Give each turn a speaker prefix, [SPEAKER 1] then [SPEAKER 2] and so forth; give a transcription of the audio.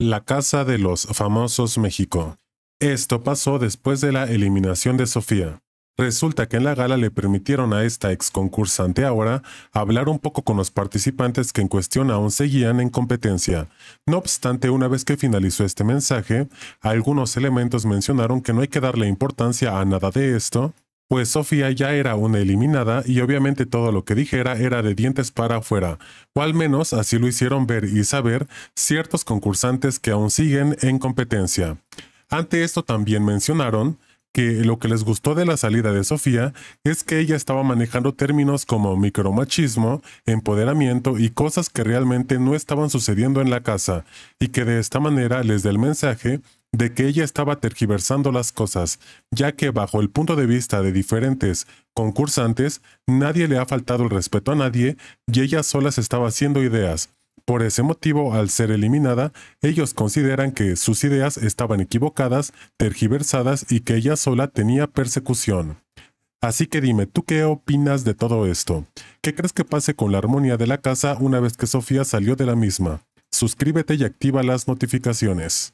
[SPEAKER 1] La Casa de los Famosos México. Esto pasó después de la eliminación de Sofía. Resulta que en la gala le permitieron a esta ex concursante ahora hablar un poco con los participantes que en cuestión aún seguían en competencia. No obstante, una vez que finalizó este mensaje, algunos elementos mencionaron que no hay que darle importancia a nada de esto, pues Sofía ya era una eliminada y obviamente todo lo que dijera era de dientes para afuera, o al menos así lo hicieron ver y saber ciertos concursantes que aún siguen en competencia. Ante esto también mencionaron que lo que les gustó de la salida de Sofía es que ella estaba manejando términos como micromachismo, empoderamiento y cosas que realmente no estaban sucediendo en la casa, y que de esta manera les da el mensaje de que ella estaba tergiversando las cosas, ya que bajo el punto de vista de diferentes concursantes, nadie le ha faltado el respeto a nadie y ella sola se estaba haciendo ideas. Por ese motivo, al ser eliminada, ellos consideran que sus ideas estaban equivocadas, tergiversadas y que ella sola tenía persecución. Así que dime, ¿tú qué opinas de todo esto? ¿Qué crees que pase con la armonía de la casa una vez que Sofía salió de la misma? Suscríbete y activa las notificaciones.